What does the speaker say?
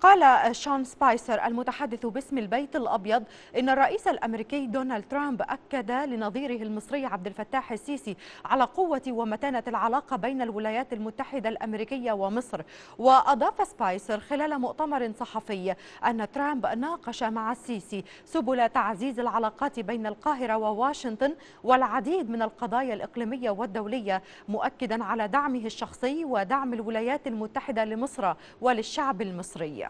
قال شون سبايسر المتحدث باسم البيت الأبيض إن الرئيس الأمريكي دونالد ترامب أكد لنظيره المصري عبد الفتاح السيسي على قوة ومتانة العلاقة بين الولايات المتحدة الأمريكية ومصر وأضاف سبايسر خلال مؤتمر صحفي أن ترامب ناقش مع السيسي سبل تعزيز العلاقات بين القاهرة وواشنطن والعديد من القضايا الإقليمية والدولية مؤكدا على دعمه الشخصي ودعم الولايات المتحدة لمصر وللشعب المصري